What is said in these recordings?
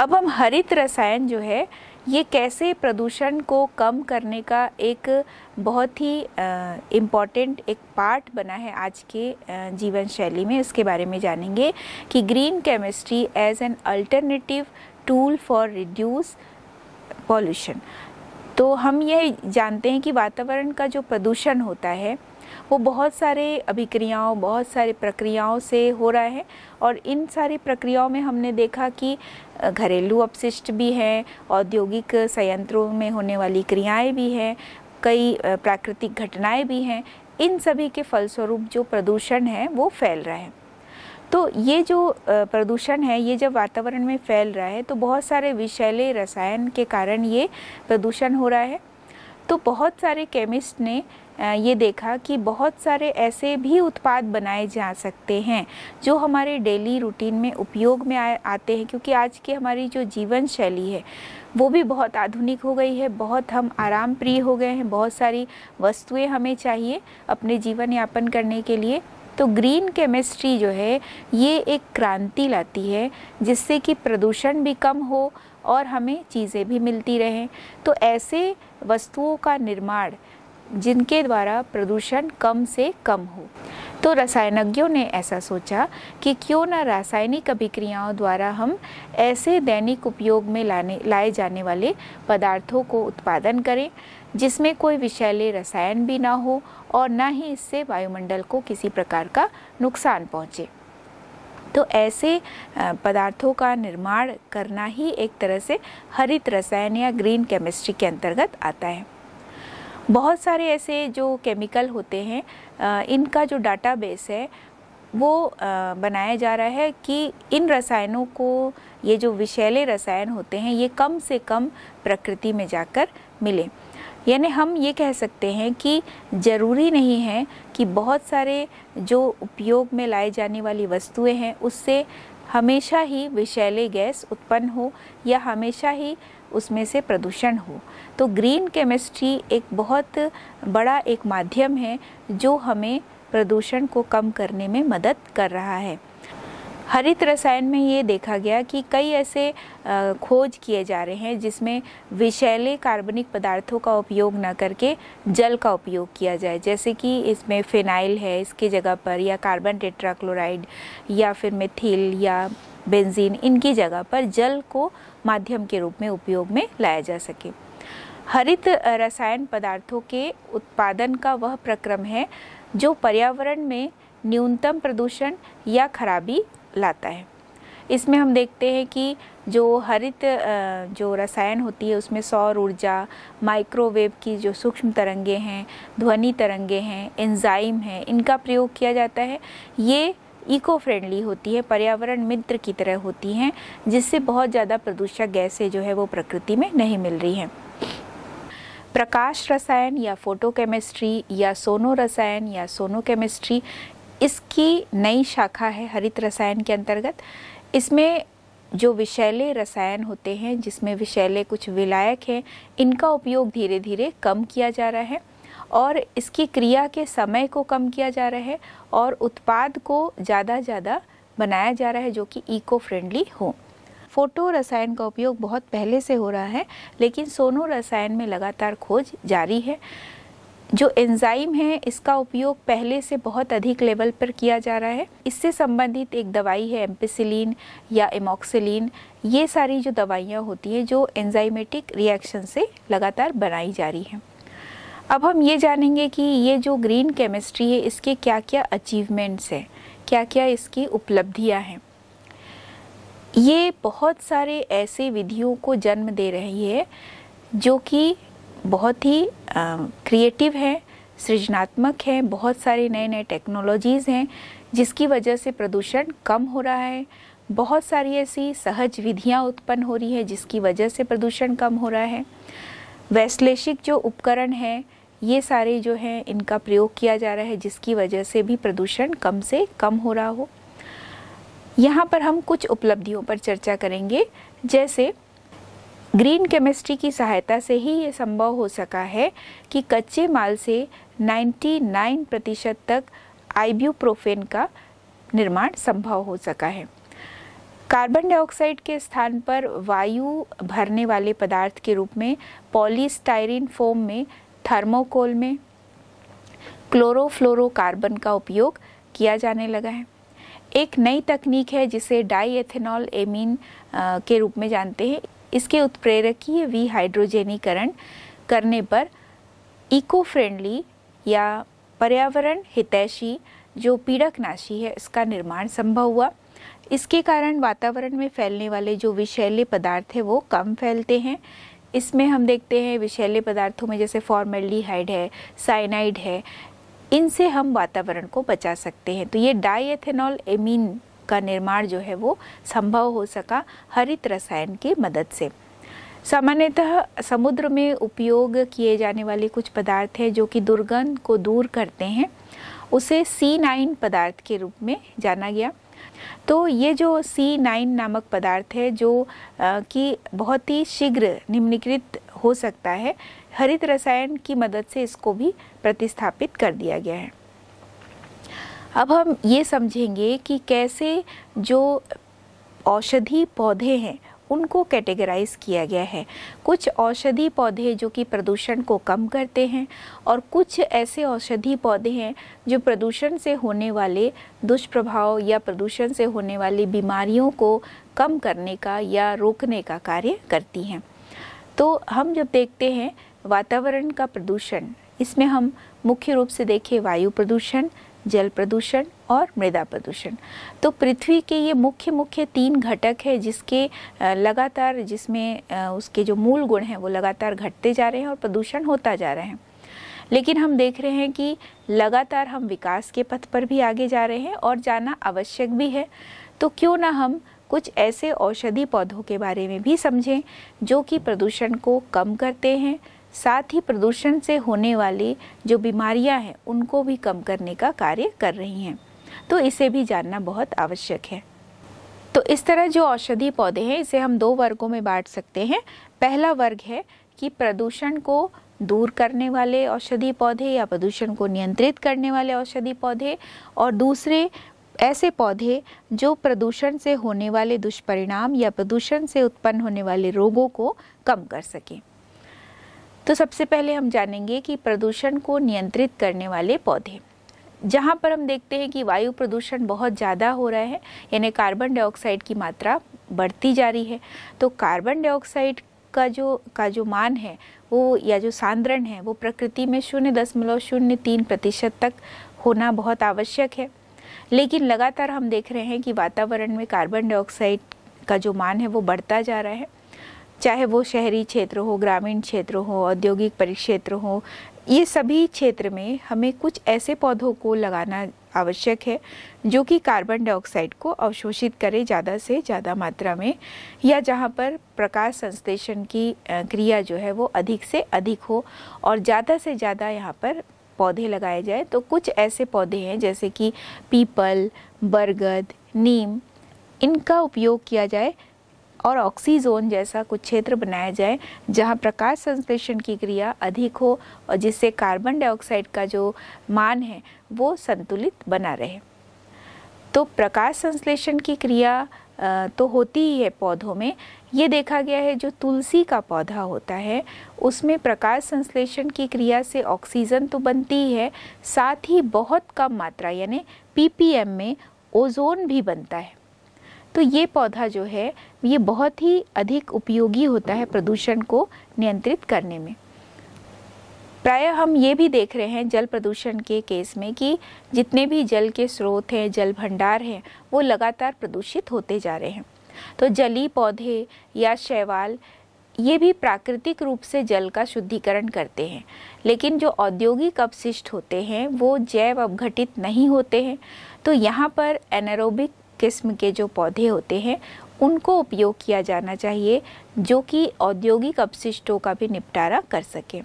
अब हम हरित रसायन जो है ये कैसे प्रदूषण को कम करने का एक बहुत ही इम्पॉर्टेंट एक पार्ट बना है आज के जीवन शैली में इसके बारे में जानेंगे कि green chemistry as an alternative tool for reduce pollution तो हम ये जानते हैं कि वातावरण का जो प्रदूषण होता है वो बहुत सारे अभिक्रियाओं बहुत सारे प्रक्रियाओं से हो रहा है और इन सारी प्रक्रियाओं में हमने देखा कि घरेलू अपशिष्ट भी हैं औद्योगिक संयंत्रों में होने वाली क्रियाएं भी हैं कई प्राकृतिक घटनाएं भी हैं इन सभी के फलस्वरूप जो प्रदूषण है वो फैल रहा है तो ये जो प्रदूषण है ये जब वातावरण में फैल रहा है तो बहुत सारे विषैले रसायन के कारण ये प्रदूषण हो रहा है तो बहुत सारे केमिस्ट ने ये देखा कि बहुत सारे ऐसे भी उत्पाद बनाए जा सकते हैं जो हमारे डेली रूटीन में उपयोग में आ, आते हैं क्योंकि आज की हमारी जो जीवन शैली है वो भी बहुत आधुनिक हो गई है बहुत हम आराम प्रिय हो गए हैं बहुत सारी वस्तुएं हमें चाहिए अपने जीवन यापन करने के लिए तो ग्रीन केमिस्ट्री जो है ये एक क्रांति लाती है जिससे कि प्रदूषण भी कम हो और हमें चीज़ें भी मिलती रहें तो ऐसे वस्तुओं का निर्माण जिनके द्वारा प्रदूषण कम से कम हो तो रसायनज्ञों ने ऐसा सोचा कि क्यों ना रासायनिक अभिक्रियाओं द्वारा हम ऐसे दैनिक उपयोग में लाने लाए जाने वाले पदार्थों को उत्पादन करें जिसमें कोई विषैले रसायन भी ना हो और ना ही इससे वायुमंडल को किसी प्रकार का नुकसान पहुँचे तो ऐसे पदार्थों का निर्माण करना ही एक तरह से हरित रसायन या ग्रीन केमिस्ट्री के अंतर्गत आता है बहुत सारे ऐसे जो केमिकल होते हैं इनका जो डाटा बेस है वो बनाया जा रहा है कि इन रसायनों को ये जो विषैले रसायन होते हैं ये कम से कम प्रकृति में जाकर मिलें यानी हम ये कह सकते हैं कि ज़रूरी नहीं है कि बहुत सारे जो उपयोग में लाए जाने वाली वस्तुएं हैं उससे हमेशा ही विषैले गैस उत्पन्न हो या हमेशा ही उसमें से प्रदूषण हो तो ग्रीन केमिस्ट्री एक बहुत बड़ा एक माध्यम है जो हमें प्रदूषण को कम करने में मदद कर रहा है हरित रसायन में ये देखा गया कि कई ऐसे खोज किए जा रहे हैं जिसमें विषैले कार्बनिक पदार्थों का उपयोग न करके जल का उपयोग किया जाए जैसे कि इसमें फिनाइल है इसकी जगह पर या कार्बन टेट्राक्लोराइड या फिर मिथिल या बेंजीन इनकी जगह पर जल को माध्यम के रूप में उपयोग में लाया जा सके हरित रसायन पदार्थों के उत्पादन का वह प्रक्रम है जो पर्यावरण में न्यूनतम प्रदूषण या खराबी लाता है इसमें हम देखते हैं कि जो हरित जो रसायन होती है उसमें सौर ऊर्जा माइक्रोवेव की जो सूक्ष्म तरंगे हैं ध्वनि तरंगे हैं एंजाइम हैं इनका प्रयोग किया जाता है ये इको फ्रेंडली होती है पर्यावरण मित्र की तरह होती हैं जिससे बहुत ज़्यादा प्रदूषक गैसें जो है वो प्रकृति में नहीं मिल रही हैं प्रकाश रसायन या फोटोकेमिस्ट्री या सोनो रसायन या सोनो केमिस्ट्री इसकी नई शाखा है हरित रसायन के अंतर्गत इसमें जो विषैले रसायन होते हैं जिसमें विषैले कुछ विलायक हैं इनका उपयोग धीरे धीरे कम किया जा रहा है और इसकी क्रिया के समय को कम किया जा रहा है और उत्पाद को ज़्यादा ज़्यादा बनाया जा रहा है जो कि इको फ्रेंडली हो फोटो रसायन का उपयोग बहुत पहले से हो रहा है लेकिन सोनो रसायन में लगातार खोज जारी है जो एंजाइम है इसका उपयोग पहले से बहुत अधिक लेवल पर किया जा रहा है इससे संबंधित एक दवाई है एम्पिसिलिन या एमोक्सिलिन ये सारी जो दवाइयाँ होती हैं जो एंजाइमेटिक रिएक्शन से लगातार बनाई जा रही हैं अब हम ये जानेंगे कि ये जो ग्रीन केमिस्ट्री है इसके क्या क्या अचीवमेंट्स हैं क्या क्या इसकी उपलब्धियाँ हैं ये बहुत सारे ऐसे विधियों को जन्म दे रही है जो कि बहुत ही क्रिएटिव है सृजनात्मक है बहुत सारे नए नए टेक्नोलॉजीज़ हैं जिसकी वजह से प्रदूषण कम हो रहा है बहुत सारी ऐसी सहज विधियाँ उत्पन्न हो रही है जिसकी वजह से प्रदूषण कम हो रहा है वैश्लेषिक जो उपकरण है ये सारे जो हैं इनका प्रयोग किया जा रहा है जिसकी वजह से भी प्रदूषण कम से कम हो रहा हो यहाँ पर हम कुछ उपलब्धियों पर चर्चा करेंगे जैसे ग्रीन केमिस्ट्री की सहायता से ही ये संभव हो सका है कि कच्चे माल से 99 प्रतिशत तक आइब्यूप्रोफेन का निर्माण संभव हो सका है कार्बन डाइऑक्साइड के स्थान पर वायु भरने वाले पदार्थ के रूप में पॉलीस्टाइरिन फोम में थर्मोकोल में क्लोरोफ्लोरोकार्बन का उपयोग किया जाने लगा है एक नई तकनीक है जिसे डाई एथेनॉल एमीन के रूप में जानते हैं इसके उत्प्रेरकीय हाइड्रोजेनीकरण करने पर इको फ्रेंडली या पर्यावरण हितैषी जो पीड़कनाशी है इसका निर्माण संभव हुआ इसके कारण वातावरण में फैलने वाले जो विषैले पदार्थ है वो कम फैलते हैं इसमें हम देखते हैं विषैले पदार्थों में जैसे फॉर्मेल्डिहाइड है साइनाइड है इनसे हम वातावरण को बचा सकते हैं तो ये डाई एथेनॉल एमीन का निर्माण जो है वो संभव हो सका हरित रसायन की मदद से सामान्यतः समुद्र में उपयोग किए जाने वाले कुछ पदार्थ हैं जो कि दुर्गंध को दूर करते हैं उसे सी नाइन पदार्थ के रूप में जाना गया तो ये जो सी नाइन नामक पदार्थ है जो कि बहुत ही शीघ्र निम्नीकृत हो सकता है हरित रसायन की मदद से इसको भी प्रतिस्थापित कर दिया गया है अब हम ये समझेंगे कि कैसे जो औषधि पौधे हैं उनको कैटेगराइज किया गया है कुछ औषधि पौधे जो कि प्रदूषण को कम करते हैं और कुछ ऐसे औषधि पौधे हैं जो प्रदूषण से होने वाले दुष्प्रभाव या प्रदूषण से होने वाली बीमारियों को कम करने का या रोकने का कार्य करती हैं तो हम जब देखते हैं वातावरण का प्रदूषण इसमें हम मुख्य रूप से देखें वायु प्रदूषण जल प्रदूषण और मृदा प्रदूषण तो पृथ्वी के ये मुख्य मुख्य तीन घटक है जिसके लगातार जिसमें उसके जो मूल गुण हैं वो लगातार घटते जा रहे हैं और प्रदूषण होता जा रहे हैं लेकिन हम देख रहे हैं कि लगातार हम विकास के पथ पर भी आगे जा रहे हैं और जाना आवश्यक भी है तो क्यों ना हम कुछ ऐसे औषधि पौधों के बारे में भी समझें जो कि प्रदूषण को कम करते हैं साथ ही प्रदूषण से होने वाली जो बीमारियां हैं उनको भी कम करने का कार्य कर रही हैं तो इसे भी जानना बहुत आवश्यक है तो इस तरह जो औषधि पौधे हैं इसे हम दो वर्गों में बांट सकते हैं पहला वर्ग है कि प्रदूषण को दूर करने वाले औषधि पौधे या प्रदूषण को नियंत्रित करने वाले औषधि पौधे और दूसरे ऐसे पौधे जो प्रदूषण से होने वाले दुष्परिणाम या प्रदूषण से उत्पन्न होने वाले रोगों को कम कर सकें तो सबसे पहले हम जानेंगे कि प्रदूषण को नियंत्रित करने वाले पौधे जहाँ पर हम देखते हैं कि वायु प्रदूषण बहुत ज़्यादा हो रहा है यानी कार्बन डाइऑक्साइड की मात्रा बढ़ती जा रही है तो कार्बन डाइऑक्साइड का जो का जो मान है वो या जो सांद्रण है वो प्रकृति में शून्य दशमलव शून्य तीन प्रतिशत तक होना बहुत आवश्यक है लेकिन लगातार हम देख रहे हैं कि वातावरण में कार्बन डाइऑक्साइड का जो मान है वो बढ़ता जा रहा है चाहे वो शहरी क्षेत्र हो ग्रामीण क्षेत्र हो औद्योगिक परिक्षेत्र हो ये सभी क्षेत्र में हमें कुछ ऐसे पौधों को लगाना आवश्यक है जो कि कार्बन डाइऑक्साइड को अवशोषित करे ज़्यादा से ज़्यादा मात्रा में या जहाँ पर प्रकाश संश्लेषण की क्रिया जो है वो अधिक से अधिक हो और ज़्यादा से ज़्यादा यहाँ पर पौधे लगाए जाए तो कुछ ऐसे पौधे हैं जैसे कि पीपल बरगद नीम इनका उपयोग किया जाए और ऑक्सीजोन जैसा कुछ क्षेत्र बनाया जाए जहाँ प्रकाश संश्लेषण की क्रिया अधिक हो और जिससे कार्बन डाइऑक्साइड का जो मान है वो संतुलित बना रहे तो प्रकाश संश्लेषण की क्रिया तो होती ही है पौधों में ये देखा गया है जो तुलसी का पौधा होता है उसमें प्रकाश संश्लेषण की क्रिया से ऑक्सीजन तो बनती ही है साथ ही बहुत कम मात्रा यानी पीपीएम में ओजोन भी बनता है तो ये पौधा जो है ये बहुत ही अधिक उपयोगी होता है प्रदूषण को नियंत्रित करने में प्राय हम ये भी देख रहे हैं जल प्रदूषण के केस में कि जितने भी जल के स्रोत हैं जल भंडार हैं वो लगातार प्रदूषित होते जा रहे हैं तो जली पौधे या शैवाल ये भी प्राकृतिक रूप से जल का शुद्धिकरण करते हैं लेकिन जो औद्योगिक अपशिष्ट होते हैं वो जैव अपघटित नहीं होते हैं तो यहाँ पर एनारोबिक किस्म के जो पौधे होते हैं उनको उपयोग किया जाना चाहिए जो कि औद्योगिक अपशिष्टों का भी निपटारा कर सकें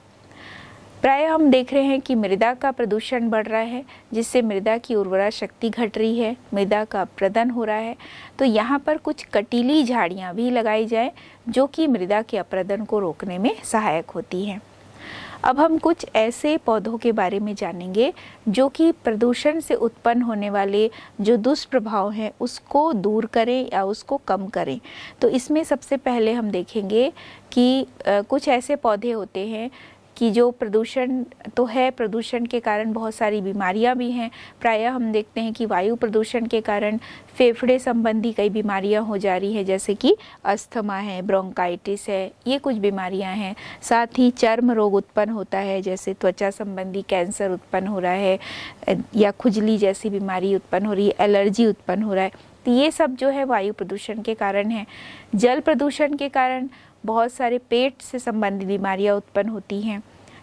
प्राय हम देख रहे हैं कि मृदा का प्रदूषण बढ़ रहा है जिससे मृदा की उर्वरा शक्ति घट रही है मृदा का अप्रदन हो रहा है तो यहाँ पर कुछ कटीली झाड़ियाँ भी लगाई जाएं जो कि मृदा के अप्रदन को रोकने में सहायक होती हैं अब हम कुछ ऐसे पौधों के बारे में जानेंगे जो कि प्रदूषण से उत्पन्न होने वाले जो दुष्प्रभाव हैं उसको दूर करें या उसको कम करें तो इसमें सबसे पहले हम देखेंगे कि कुछ ऐसे पौधे होते हैं कि जो प्रदूषण तो है प्रदूषण के कारण बहुत सारी बीमारियां भी हैं प्रायः हम देखते हैं कि वायु प्रदूषण के कारण फेफड़े संबंधी कई बीमारियां हो जा रही है जैसे कि अस्थमा है ब्रोंकाइटिस है ये कुछ बीमारियां हैं साथ ही चर्म रोग उत्पन्न होता है जैसे त्वचा संबंधी कैंसर उत्पन्न हो रहा है या खुजली जैसी बीमारी उत्पन्न हो रही है एलर्जी उत्पन्न हो रहा है तो ये सब जो है वायु प्रदूषण के कारण है जल प्रदूषण के कारण बहुत सारे पेट से संबंधित बीमारियाँ उत्पन्न होती हैं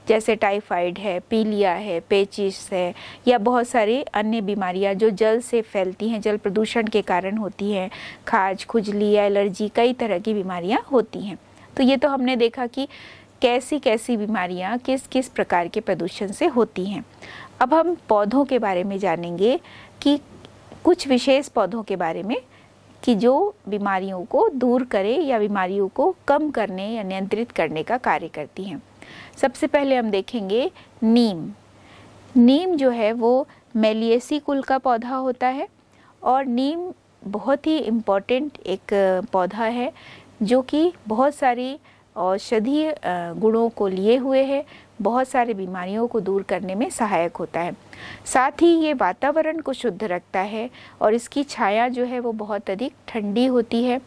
जैसे टाइफाइड है पीलिया है पेचिस है या बहुत सारी अन्य बीमारियां जो जल से फैलती हैं जल प्रदूषण के कारण होती हैं खाज खुजली एलर्जी कई तरह की बीमारियां होती हैं तो ये तो हमने देखा कि कैसी कैसी बीमारियां किस किस प्रकार के प्रदूषण से होती हैं अब हम पौधों के बारे में जानेंगे कि कुछ विशेष पौधों के बारे में कि जो बीमारियों को दूर करे या बीमारियों को कम करने या नियंत्रित करने का कार्य करती हैं सबसे पहले हम देखेंगे नीम नीम जो है वो मेलियसी कुल का पौधा होता है और नीम बहुत ही इम्पॉर्टेंट एक पौधा है जो कि बहुत सारी औषधीय गुणों को लिए हुए है बहुत सारी बीमारियों को दूर करने में सहायक होता है साथ ही ये वातावरण को शुद्ध रखता है और इसकी छाया जो है वो बहुत अधिक ठंडी होती है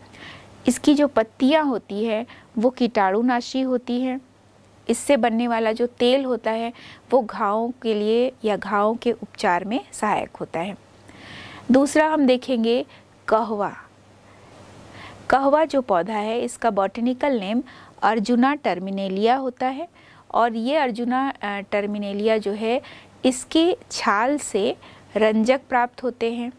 इसकी जो पत्तियाँ होती है वो कीटाणुनाशी होती हैं इससे बनने वाला जो तेल होता है वो घावों के लिए या घावों के उपचार में सहायक होता है दूसरा हम देखेंगे कहवा कहवा जो पौधा है इसका बॉटनिकल नेम अर्जुना टर्मिनेलिया होता है और ये अर्जुना टर्मिनेलिया जो है इसके छाल से रंजक प्राप्त होते हैं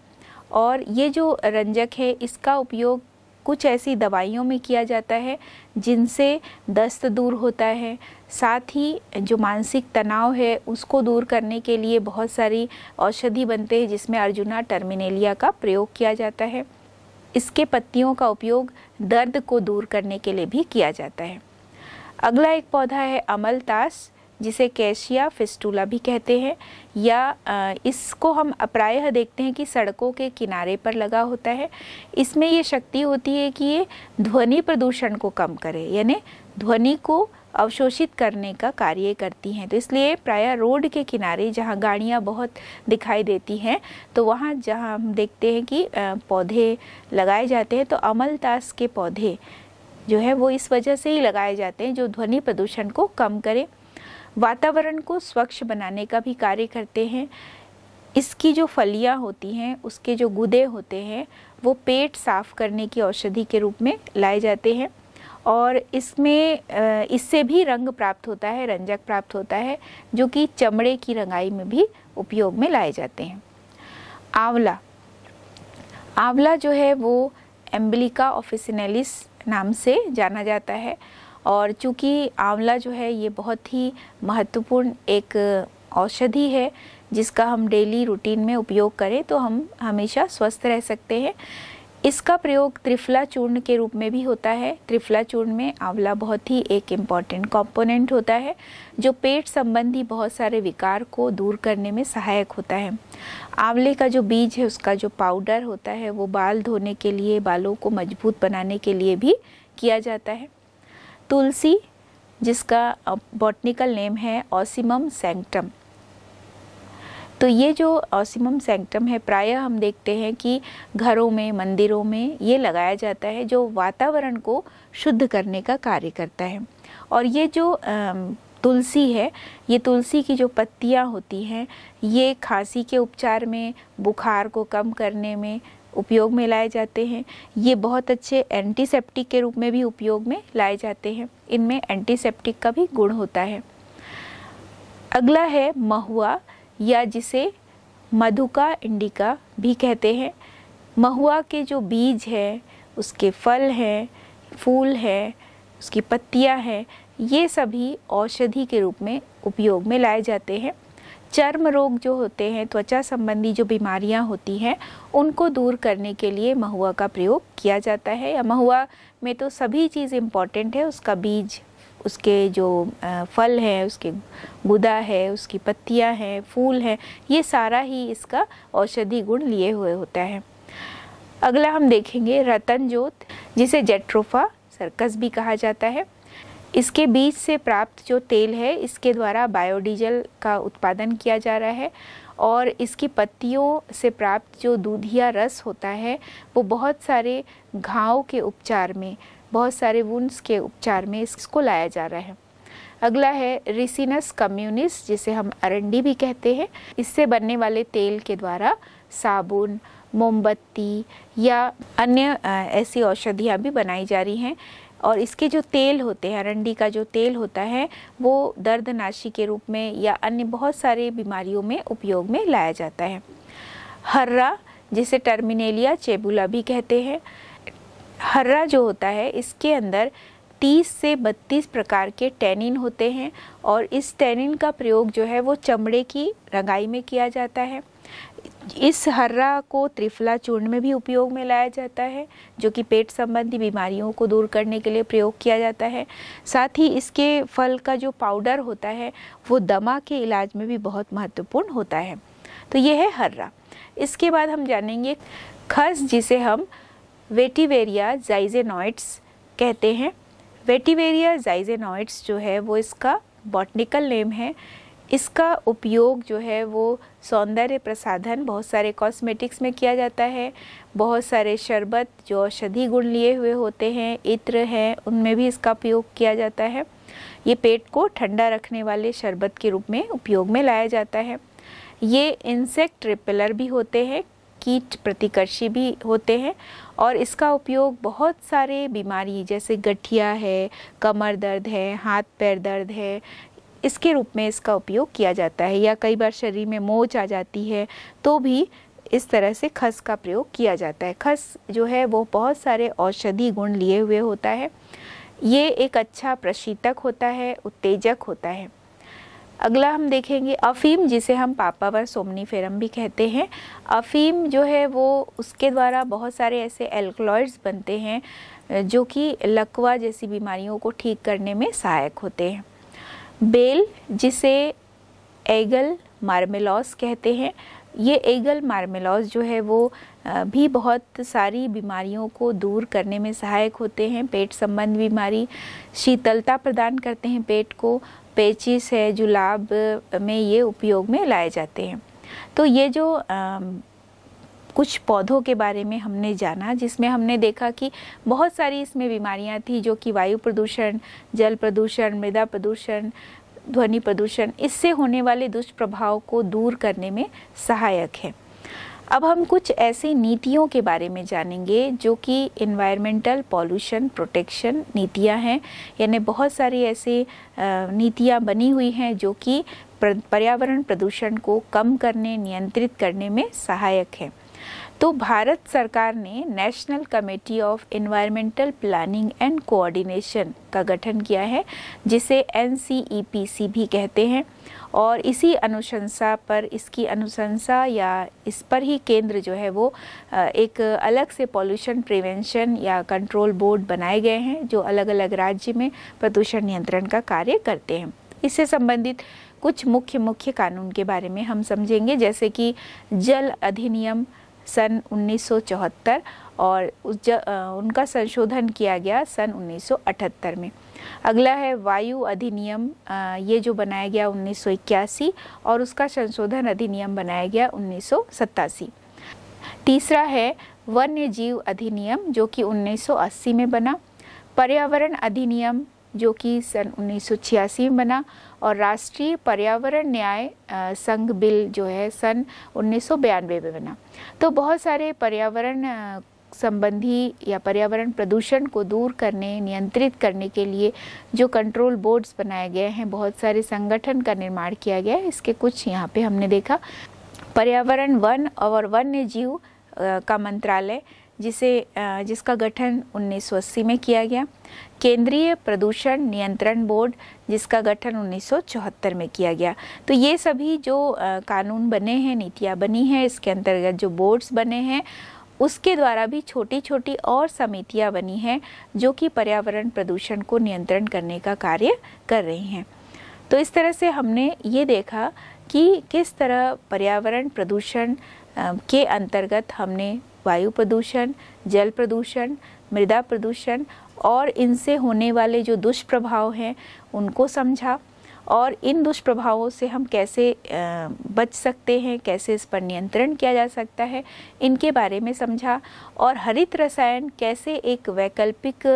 और ये जो रंजक है इसका उपयोग कुछ ऐसी दवाइयों में किया जाता है जिनसे दस्त दूर होता है साथ ही जो मानसिक तनाव है उसको दूर करने के लिए बहुत सारी औषधि बनते हैं जिसमें अर्जुना टर्मिनेलिया का प्रयोग किया जाता है इसके पत्तियों का उपयोग दर्द को दूर करने के लिए भी किया जाता है अगला एक पौधा है अमलतास जिसे कैशिया फिस्टूला भी कहते हैं या इसको हम प्रायः देखते हैं कि सड़कों के किनारे पर लगा होता है इसमें ये शक्ति होती है कि ये ध्वनि प्रदूषण को कम करे यानी ध्वनि को अवशोषित करने का कार्य करती हैं तो इसलिए प्रायः रोड के किनारे जहाँ गाड़ियाँ बहुत दिखाई देती हैं तो वहाँ जहाँ हम देखते हैं कि पौधे लगाए जाते हैं तो अमलतास के पौधे जो है वो इस वजह से ही लगाए जाते हैं जो ध्वनि प्रदूषण को कम करें वातावरण को स्वच्छ बनाने का भी कार्य करते हैं इसकी जो फलियां होती हैं उसके जो गुदे होते हैं वो पेट साफ करने की औषधि के रूप में लाए जाते हैं और इसमें इससे भी रंग प्राप्त होता है रंजक प्राप्त होता है जो कि चमड़े की रंगाई में भी उपयोग में लाए जाते हैं आंवला आंवला जो है वो एम्बलिका ऑफिसिनेलिस नाम से जाना जाता है और चूँकि आंवला जो है ये बहुत ही महत्वपूर्ण एक औषधि है जिसका हम डेली रूटीन में उपयोग करें तो हम हमेशा स्वस्थ रह सकते हैं इसका प्रयोग त्रिफला चूर्ण के रूप में भी होता है त्रिफला चूर्ण में आंवला बहुत ही एक इम्पॉर्टेंट कंपोनेंट होता है जो पेट संबंधी बहुत सारे विकार को दूर करने में सहायक होता है आंवले का जो बीज है उसका जो पाउडर होता है वो बाल धोने के लिए बालों को मजबूत बनाने के लिए भी किया जाता है तुलसी जिसका बॉटनिकल नेम है ऑसिमम सेंक्टम तो ये जो ऑसिमम सेंक्टम है प्रायः हम देखते हैं कि घरों में मंदिरों में ये लगाया जाता है जो वातावरण को शुद्ध करने का कार्य करता है और ये जो तुलसी है ये तुलसी की जो पत्तियाँ होती हैं ये खांसी के उपचार में बुखार को कम करने में उपयोग में लाए जाते हैं ये बहुत अच्छे एंटीसेप्टिक के रूप में भी उपयोग में लाए जाते हैं इनमें एंटीसेप्टिक का भी गुण होता है अगला है महुआ या जिसे मधुका इंडिका भी कहते हैं महुआ के जो बीज हैं उसके फल हैं फूल हैं उसकी पत्तियां हैं ये सभी औषधि के रूप में उपयोग में लाए जाते हैं चर्म रोग जो होते हैं त्वचा संबंधी जो बीमारियां होती हैं उनको दूर करने के लिए महुआ का प्रयोग किया जाता है या महुआ में तो सभी चीज़ इम्पॉर्टेंट है उसका बीज उसके जो फल हैं उसके गुदा है उसकी पत्तियां हैं फूल हैं ये सारा ही इसका औषधि गुण लिए हुए होता है अगला हम देखेंगे रतन जोत जिसे जेट्रोफा सर्कस भी कहा जाता है इसके बीज से प्राप्त जो तेल है इसके द्वारा बायोडीजल का उत्पादन किया जा रहा है और इसकी पत्तियों से प्राप्त जो दूधिया रस होता है वो बहुत सारे घाव के उपचार में बहुत सारे वुंड्स के उपचार में इसको लाया जा रहा है अगला है रिसिनस कम्युनिस जिसे हम अरंडी भी कहते हैं इससे बनने वाले तेल के द्वारा साबुन मोमबत्ती या अन्य ऐसी औषधियाँ भी बनाई जा रही हैं और इसके जो तेल होते हैं अरंडी का जो तेल होता है वो दर्दनाशी के रूप में या अन्य बहुत सारे बीमारियों में उपयोग में लाया जाता है हर्रा जिसे टर्मिनेलिया चेबुला भी कहते हैं हर्रा जो होता है इसके अंदर 30 से 32 प्रकार के टैनिन होते हैं और इस टैनिन का प्रयोग जो है वो चमड़े की रंगाई में किया जाता है इस हर्रा को त्रिफला चूर्ण में भी उपयोग में लाया जाता है जो कि पेट संबंधी बीमारियों को दूर करने के लिए प्रयोग किया जाता है साथ ही इसके फल का जो पाउडर होता है वो दमा के इलाज में भी बहुत महत्वपूर्ण होता है तो यह है हर्रा इसके बाद हम जानेंगे खस जिसे हम वेटिवेरिया जाइजेनॉइड्स कहते हैं वेटिवेरिया जाइजेनॉइड्स जो है वो इसका बॉटनिकल नेम है इसका उपयोग जो है वो सौंदर्य प्रसाधन बहुत सारे कॉस्मेटिक्स में किया जाता है बहुत सारे शरबत जो औषधि गुण लिए हुए होते हैं इत्र हैं उनमें भी इसका उपयोग किया जाता है ये पेट को ठंडा रखने वाले शरबत के रूप में उपयोग में लाया जाता है ये इंसेक्ट रिपेलर भी होते हैं कीट प्रतिकर्षी भी होते हैं और इसका उपयोग बहुत सारे बीमारी जैसे गठिया है कमर दर्द है हाथ पैर दर्द है इसके रूप में इसका उपयोग किया जाता है या कई बार शरीर में मोच आ जाती है तो भी इस तरह से खस का प्रयोग किया जाता है खस जो है वो बहुत सारे औषधि गुण लिए हुए होता है ये एक अच्छा प्रशीतक होता है उत्तेजक होता है अगला हम देखेंगे अफीम जिसे हम पापावर सोमनीफेरम भी कहते हैं अफीम जो है वो उसके द्वारा बहुत सारे ऐसे एल्कलॉइड्स बनते हैं जो कि लकवा जैसी बीमारियों को ठीक करने में सहायक होते हैं बेल जिसे एगल मार्मेलॉस कहते हैं ये एगल मार्मेलॉस जो है वो भी बहुत सारी बीमारियों को दूर करने में सहायक होते हैं पेट संबंध बीमारी शीतलता प्रदान करते हैं पेट को पेचिस है जुलाब में ये उपयोग में लाए जाते हैं तो ये जो आ, कुछ पौधों के बारे में हमने जाना जिसमें हमने देखा कि बहुत सारी इसमें बीमारियां थी जो कि वायु प्रदूषण जल प्रदूषण मृदा प्रदूषण ध्वनि प्रदूषण इससे होने वाले दुष्प्रभाव को दूर करने में सहायक है अब हम कुछ ऐसे नीतियों के बारे में जानेंगे जो कि इन्वायरमेंटल पॉल्यूशन प्रोटेक्शन नीतियां हैं यानी बहुत सारी ऐसी नीतियां बनी हुई हैं जो कि पर्यावरण प्रदूषण को कम करने नियंत्रित करने में सहायक हैं तो भारत सरकार ने national committee of environmental planning and coordination का गठन किया है जिसे एन e भी कहते हैं और इसी अनुशंसा पर इसकी अनुशंसा या इस पर ही केंद्र जो है वो एक अलग से पॉल्यूशन प्रिवेंशन या कंट्रोल बोर्ड बनाए गए हैं जो अलग अलग राज्य में प्रदूषण नियंत्रण का कार्य करते हैं इससे संबंधित कुछ मुख्य मुख्य कानून के बारे में हम समझेंगे जैसे कि जल अधिनियम सन 1974 और उस ज, उनका संशोधन किया गया सन 1978 में अगला है वायु अधिनियम ये जो बनाया गया उन्नीस और उसका संशोधन अधिनियम बनाया गया उन्नीस तीसरा है वन्य जीव अधिनियम जो कि 1980 में बना पर्यावरण अधिनियम जो कि सन उन्नीस में बना और राष्ट्रीय पर्यावरण न्याय संघ बिल जो है सन उन्नीस में बना तो बहुत सारे पर्यावरण संबंधी या पर्यावरण प्रदूषण को दूर करने नियंत्रित करने के लिए जो कंट्रोल बोर्ड्स बनाए गए हैं बहुत सारे संगठन का निर्माण किया गया है इसके कुछ यहाँ पे हमने देखा पर्यावरण वन और वन्य जीव का मंत्रालय जिसे जिसका गठन 1980 में किया गया केंद्रीय प्रदूषण नियंत्रण बोर्ड जिसका गठन 1974 में किया गया तो ये सभी जो कानून बने हैं नीतियाँ बनी हैं इसके अंतर्गत जो बोर्ड्स बने हैं उसके द्वारा भी छोटी छोटी और समितियाँ बनी हैं जो कि पर्यावरण प्रदूषण को नियंत्रण करने का कार्य कर रही हैं तो इस तरह से हमने ये देखा कि किस तरह पर्यावरण प्रदूषण के अंतर्गत हमने वायु प्रदूषण जल प्रदूषण मृदा प्रदूषण और इनसे होने वाले जो दुष्प्रभाव हैं उनको समझा और इन दुष्प्रभावों से हम कैसे बच सकते हैं कैसे इस पर नियंत्रण किया जा सकता है इनके बारे में समझा और हरित रसायन कैसे एक वैकल्पिक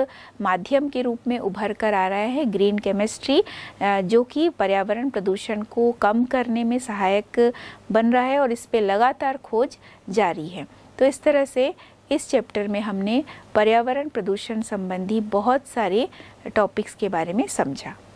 माध्यम के रूप में उभर कर आ रहा है ग्रीन केमिस्ट्री जो कि पर्यावरण प्रदूषण को कम करने में सहायक बन रहा है और इस पर लगातार खोज जारी है तो इस तरह से इस चैप्टर में हमने पर्यावरण प्रदूषण संबंधी बहुत सारे टॉपिक्स के बारे में समझा